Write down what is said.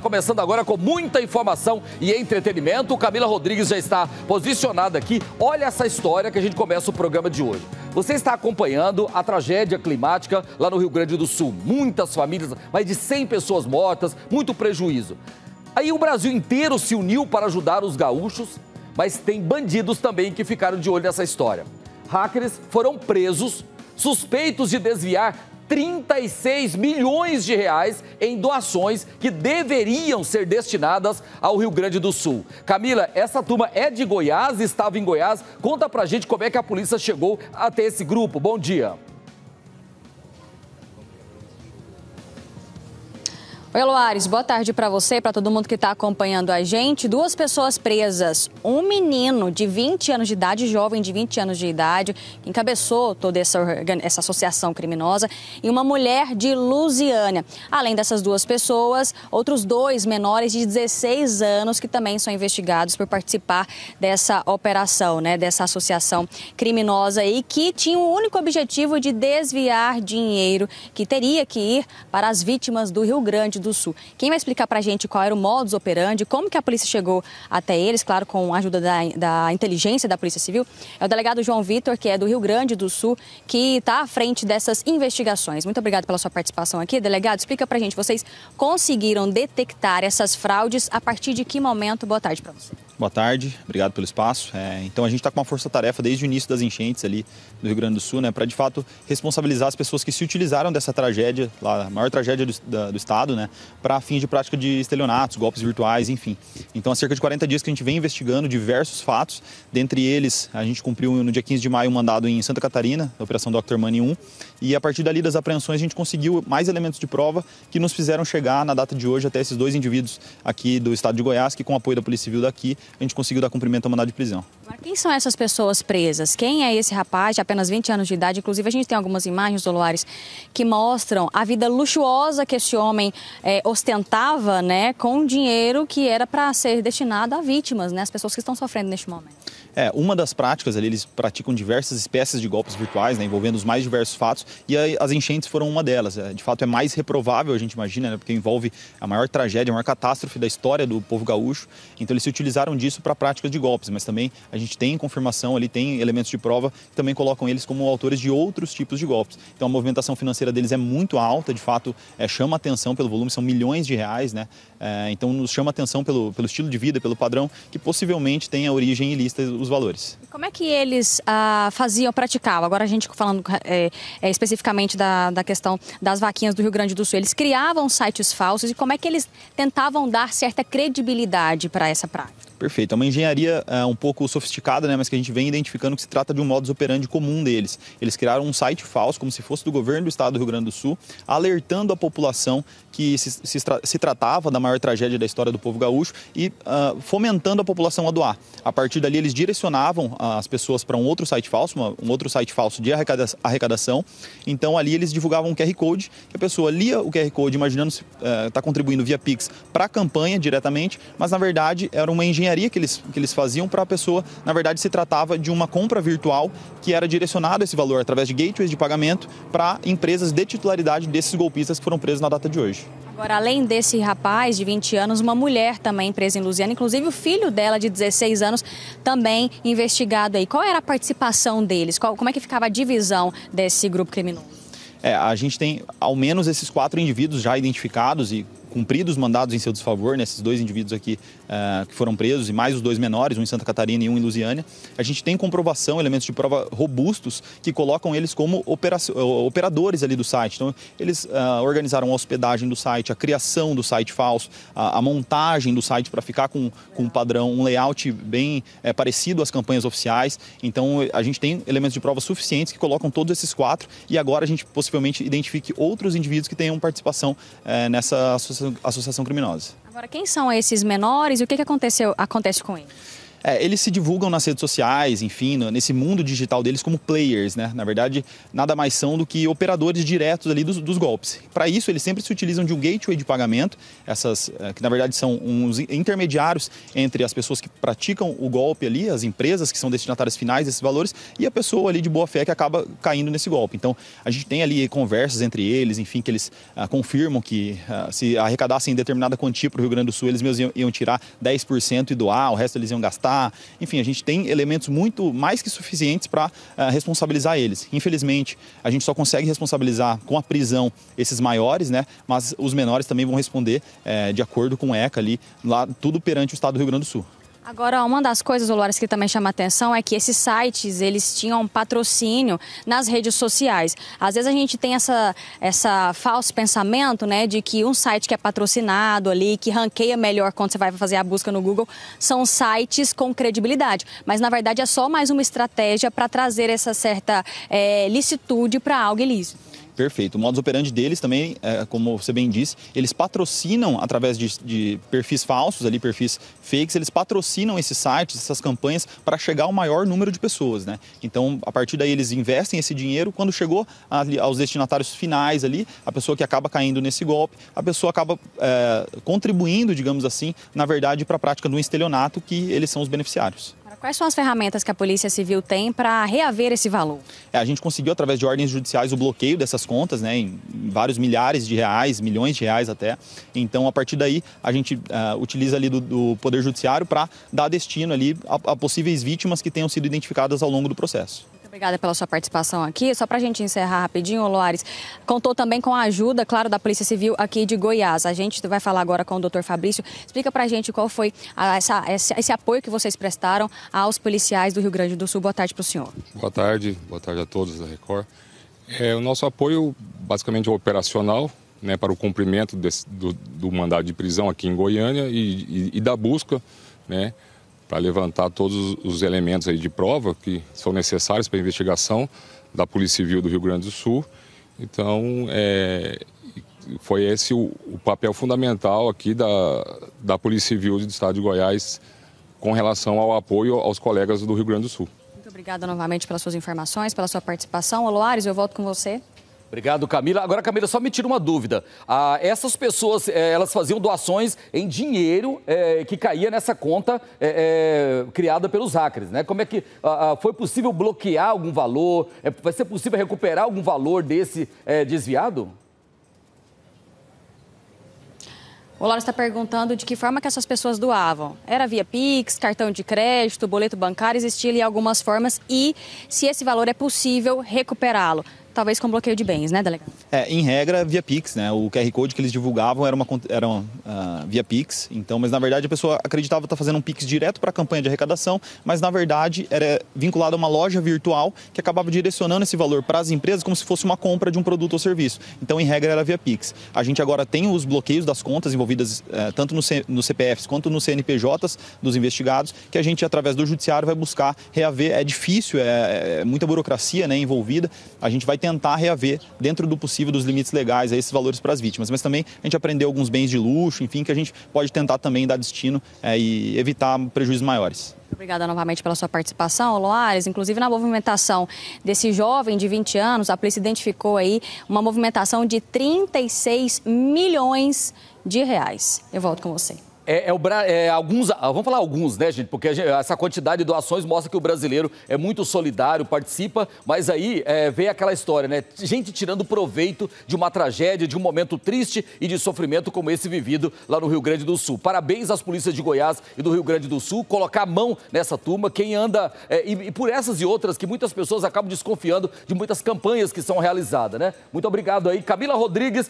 Começando agora com muita informação e entretenimento, Camila Rodrigues já está posicionada aqui. Olha essa história que a gente começa o programa de hoje. Você está acompanhando a tragédia climática lá no Rio Grande do Sul. Muitas famílias, mais de 100 pessoas mortas, muito prejuízo. Aí o Brasil inteiro se uniu para ajudar os gaúchos, mas tem bandidos também que ficaram de olho nessa história. Hackers foram presos suspeitos de desviar 36 milhões de reais em doações que deveriam ser destinadas ao Rio Grande do Sul. Camila, essa turma é de Goiás, estava em Goiás. Conta pra gente como é que a polícia chegou até esse grupo. Bom dia. Oi, Loares, boa tarde para você, para todo mundo que está acompanhando a gente. Duas pessoas presas, um menino de 20 anos de idade, jovem de 20 anos de idade, que encabeçou toda essa, essa associação criminosa, e uma mulher de Lusiânia. Além dessas duas pessoas, outros dois menores de 16 anos que também são investigados por participar dessa operação, né, dessa associação criminosa e que tinha o único objetivo de desviar dinheiro que teria que ir para as vítimas do Rio Grande do Sul. Quem vai explicar para a gente qual era o modus operandi, como que a polícia chegou até eles, claro, com a ajuda da, da inteligência da Polícia Civil, é o delegado João Vitor, que é do Rio Grande do Sul, que está à frente dessas investigações. Muito obrigado pela sua participação aqui, delegado. Explica para a gente, vocês conseguiram detectar essas fraudes a partir de que momento? Boa tarde para você. Boa tarde, obrigado pelo espaço. É, então a gente está com uma força-tarefa desde o início das enchentes ali do Rio Grande do Sul, né, para de fato responsabilizar as pessoas que se utilizaram dessa tragédia, lá, a maior tragédia do, da, do estado, né, para fins de prática de estelionatos, golpes virtuais, enfim. Então há cerca de 40 dias que a gente vem investigando diversos fatos, dentre eles a gente cumpriu no dia 15 de maio um mandado em Santa Catarina, da Operação Dr. Money 1, e a partir dali das apreensões a gente conseguiu mais elementos de prova que nos fizeram chegar na data de hoje até esses dois indivíduos aqui do estado de Goiás, que com apoio da Polícia Civil daqui a gente conseguiu dar cumprimento ao mandado de prisão. quem são essas pessoas presas? Quem é esse rapaz de apenas 20 anos de idade? Inclusive, a gente tem algumas imagens, do Luares que mostram a vida luxuosa que esse homem é, ostentava né, com dinheiro que era para ser destinado a vítimas, né, as pessoas que estão sofrendo neste momento. É, uma das práticas ali, eles praticam diversas espécies de golpes virtuais, né, envolvendo os mais diversos fatos, e as enchentes foram uma delas. É, de fato, é mais reprovável, a gente imagina, né, porque envolve a maior tragédia, a maior catástrofe da história do povo gaúcho. Então, eles se utilizaram disso para práticas de golpes, mas também a gente tem confirmação ali, tem elementos de prova que também colocam eles como autores de outros tipos de golpes. Então a movimentação financeira deles é muito alta, de fato, é, chama atenção pelo volume, são milhões de reais, né? É, então nos chama atenção pelo, pelo estilo de vida, pelo padrão, que possivelmente tem a origem ilícita os valores. Como é que eles ah, faziam, praticavam? Agora a gente falando é, é, especificamente da, da questão das vaquinhas do Rio Grande do Sul, eles criavam sites falsos e como é que eles tentavam dar certa credibilidade para essa prática? Perfeito. É uma engenharia é, um pouco sofisticada, né, mas que a gente vem identificando que se trata de um modus operandi comum deles. Eles criaram um site falso, como se fosse do governo do estado do Rio Grande do Sul, alertando a população que se, se, se, tratava da maior tragédia da história do povo gaúcho e uh, fomentando a população a doar. A partir dali, eles direcionavam ah, as pessoas para um outro site falso, uma, um outro site falso de arrecadação. Então, ali eles divulgavam um QR Code, que a pessoa lia o QR Code imaginando se está eh, uh, contribuindo via Pix para a campanha diretamente, mas na verdade era uma engenharia que eles, que eles faziam para a pessoa, na verdade se tratava de uma compra virtual que era direcionado esse valor através de gateways de pagamento para empresas de titularidade desses golpistas que foram presos na data de hoje. Agora, além desse rapaz de 20 anos, uma mulher também presa em Lusiana, inclusive o filho dela de 16 anos também investigado aí. Qual era a participação deles? Qual, como é que ficava a divisão desse grupo criminoso? É, a gente tem ao menos esses quatro indivíduos já identificados e cumpridos mandados em seu desfavor, nesses né, dois indivíduos aqui uh, que foram presos, e mais os dois menores, um em Santa Catarina e um em Lusiânia, a gente tem comprovação, elementos de prova robustos que colocam eles como operadores ali do site. Então, eles uh, organizaram a hospedagem do site, a criação do site falso, a, a montagem do site para ficar com, com um padrão, um layout bem é, parecido às campanhas oficiais. Então, a gente tem elementos de prova suficientes que colocam todos esses quatro e agora a gente possivelmente identifique outros indivíduos que tenham participação é, nessa associação associação, associação criminosa. Agora, quem são esses menores e o que, que aconteceu, acontece com eles? É, eles se divulgam nas redes sociais, enfim, nesse mundo digital deles como players, né? Na verdade, nada mais são do que operadores diretos ali dos, dos golpes. Para isso, eles sempre se utilizam de um gateway de pagamento, essas é, que na verdade são uns intermediários entre as pessoas que praticam o golpe ali, as empresas que são destinatárias finais desses valores e a pessoa ali de boa fé que acaba caindo nesse golpe. Então, a gente tem ali conversas entre eles, enfim, que eles ah, confirmam que ah, se arrecadassem determinada quantia para o Rio Grande do Sul, eles mesmos iam, iam tirar 10% e doar, o resto eles iam gastar enfim, a gente tem elementos muito mais que suficientes para uh, eh, responsabilizar eles. Infelizmente, a gente só consegue responsabilizar com a prisão esses maiores, né? Mas os menores também vão responder eh, de acordo com o ECA ali, lá, tudo perante o Estado do Rio Grande do Sul. Agora, uma das coisas, Olares, que também chama atenção é que esses sites, eles tinham patrocínio nas redes sociais. Às vezes a gente tem essa, essa falso pensamento, né, de que um site que é patrocinado ali, que ranqueia melhor quando você vai fazer a busca no Google, são sites com credibilidade. Mas, na verdade, é só mais uma estratégia para trazer essa certa é, licitude para algo ilícito. Perfeito. O modus operandi deles também, é, como você bem disse, eles patrocinam através de, de, perfis falsos, ali perfis fakes, eles patrocinam esses sites, essas campanhas para chegar ao maior número de pessoas, né? Então, a partir daí eles investem esse dinheiro. Quando chegou aos destinatários finais ali, a pessoa que acaba caindo nesse golpe, a pessoa acaba é, contribuindo, digamos assim, na verdade, para a prática do estelionato que eles são os beneficiários. Quais são as ferramentas que a Polícia Civil tem para reaver esse valor? É, a gente conseguiu, através de ordens judiciais, o bloqueio dessas contas, né, em vários milhares de reais, milhões de reais até. Então, a partir daí, a gente uh, utiliza ali do, do Poder Judiciário para dar destino ali a, a possíveis vítimas que tenham sido identificadas ao longo do processo. Obrigada pela sua participação aqui. Só para a gente encerrar rapidinho, Loares, contou também com a ajuda, claro, da Polícia Civil aqui de Goiás. A gente vai falar agora com o doutor Fabrício. Explica para a gente qual foi a, essa, esse, esse, apoio que vocês prestaram aos policiais do Rio Grande do Sul. Boa tarde para o senhor. Boa tarde, boa tarde a todos da Record. É, o nosso apoio basicamente é operacional, né, para o cumprimento desse, do, do, mandado de prisão aqui em Goiânia e, e, e da busca né, para levantar todos os elementos aí de prova que são necessários para a investigação da Polícia Civil do Rio Grande do Sul. Então, é, foi esse o, o, papel fundamental aqui da, da Polícia Civil do Estado de Goiás com relação ao apoio aos colegas do Rio Grande do Sul. Muito obrigada novamente pelas suas informações, pela sua participação. Aloares, eu volto com você. Obrigado, Camila. Agora, Camila, só me tira uma dúvida. Ah, essas pessoas, eh, elas faziam doações em dinheiro eh, que caía nessa conta eh, criada pelos hackers, né? Como é que ah, ah foi possível bloquear algum valor? É, vai ser possível recuperar algum valor desse desviado? O Laura está perguntando de que forma que essas pessoas doavam. Era via Pix, cartão de crédito, boleto bancário, existia ali algumas formas e se esse valor é possível recuperá-lo talvez com bloqueio de bens, né, delegado? É, em regra, via Pix, né? O QR Code que eles divulgavam era, uma, era uma, uh, via Pix, então, mas na verdade a pessoa acreditava estar tá fazendo um Pix direto para a campanha de arrecadação, mas na verdade era vinculado a uma loja virtual que acabava direcionando esse valor para as empresas como se fosse uma compra de um produto ou serviço. Então, em regra, era via Pix. A gente agora tem os bloqueios das contas envolvidas uh, tanto no, C, no CPFs quanto no CNPJs dos investigados, que a gente, através do judiciário, vai buscar reaver. É difícil, é, é, é muita burocracia né, envolvida. A gente vai tentar tentar reaver dentro do possível dos limites legais esses valores para as vítimas. Mas também a gente aprendeu alguns bens de luxo, enfim, que a gente pode tentar também dar destino é, e evitar prejuízos maiores. Obrigada novamente pela sua participação, Loares. Inclusive, na movimentação desse jovem de 20 anos, a polícia identificou aí uma movimentação de 36 milhões de reais. Eu volto com você é, é, o, é, alguns, ah, vamos falar alguns, né, gente? Porque gente, essa quantidade de doações mostra que o brasileiro é muito solidário, participa, mas aí é, vem aquela história, né? Gente tirando proveito de uma tragédia, de um momento triste e de sofrimento como esse vivido lá no Rio Grande do Sul. Parabéns às polícias de Goiás e do Rio Grande do Sul, colocar a mão nessa turma, quem anda, é, e, e por essas e outras que muitas pessoas acabam desconfiando de muitas campanhas que são realizadas, né? Muito obrigado aí, Camila Rodrigues,